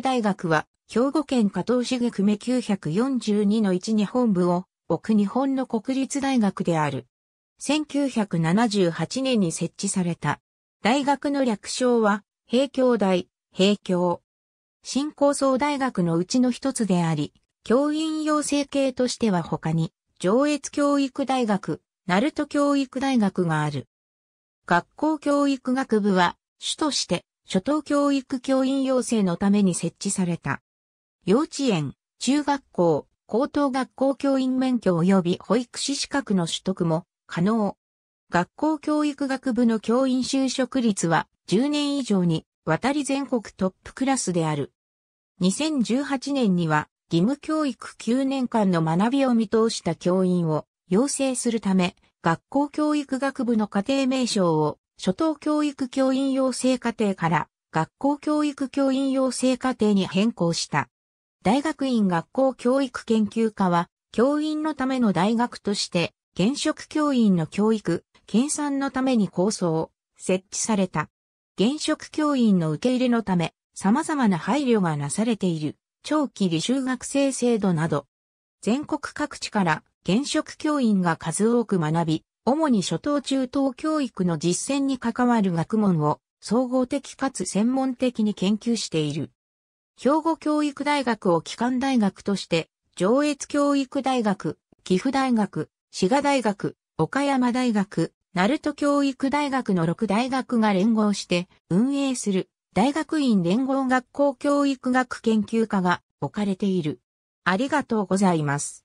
大学は、兵庫県加藤市久米942の1日本部を置く日本の国立大学である。1978年に設置された。大学の略称は、平京大、平京。新高層大学のうちの一つであり、教員養成系としては他に、上越教育大学、鳴門教育大学がある。学校教育学部は、主として、初等教育教員養成のために設置された。幼稚園、中学校、高等学校教員免許及び保育士資格の取得も可能。学校教育学部の教員就職率は10年以上に渡り全国トップクラスである。2018年には義務教育9年間の学びを見通した教員を養成するため、学校教育学部の家庭名称を初等教育教員養成課程から学校教育教員養成課程に変更した。大学院学校教育研究科は、教員のための大学として、現職教員の教育、研鑽のために構想、設置された。現職教員の受け入れのため、様々な配慮がなされている、長期履修学生制度など、全国各地から現職教員が数多く学び、主に初等中等教育の実践に関わる学問を総合的かつ専門的に研究している。兵庫教育大学を機関大学として、上越教育大学、岐阜大学、滋賀大学、岡山大学、鳴門教育大学の6大学が連合して運営する大学院連合学校教育学研究科が置かれている。ありがとうございます。